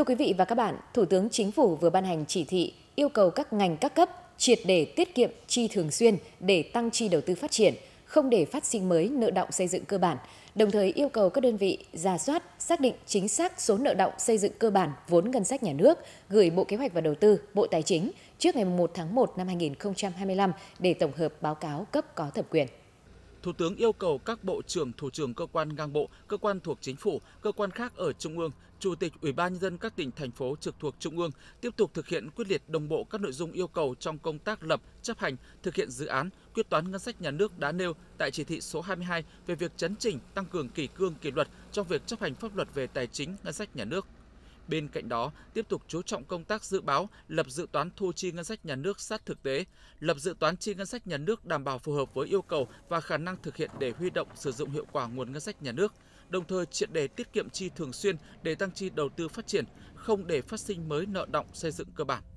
Thưa quý vị và các bạn, Thủ tướng Chính phủ vừa ban hành chỉ thị yêu cầu các ngành các cấp triệt để tiết kiệm chi thường xuyên để tăng chi đầu tư phát triển, không để phát sinh mới nợ động xây dựng cơ bản, đồng thời yêu cầu các đơn vị ra soát, xác định chính xác số nợ động xây dựng cơ bản vốn ngân sách nhà nước gửi Bộ Kế hoạch và Đầu tư, Bộ Tài chính trước ngày 1 tháng 1 năm 2025 để tổng hợp báo cáo cấp có thẩm quyền. Thủ tướng yêu cầu các bộ trưởng, thủ trưởng cơ quan ngang bộ, cơ quan thuộc chính phủ, cơ quan khác ở trung ương, chủ tịch Ủy ban nhân dân các tỉnh thành phố trực thuộc trung ương tiếp tục thực hiện quyết liệt đồng bộ các nội dung yêu cầu trong công tác lập, chấp hành, thực hiện dự án, quyết toán ngân sách nhà nước đã nêu tại chỉ thị số 22 về việc chấn chỉnh tăng cường kỷ cương kỷ luật trong việc chấp hành pháp luật về tài chính ngân sách nhà nước Bên cạnh đó, tiếp tục chú trọng công tác dự báo, lập dự toán thu chi ngân sách nhà nước sát thực tế, lập dự toán chi ngân sách nhà nước đảm bảo phù hợp với yêu cầu và khả năng thực hiện để huy động sử dụng hiệu quả nguồn ngân sách nhà nước, đồng thời triệt đề tiết kiệm chi thường xuyên để tăng chi đầu tư phát triển, không để phát sinh mới nợ động xây dựng cơ bản.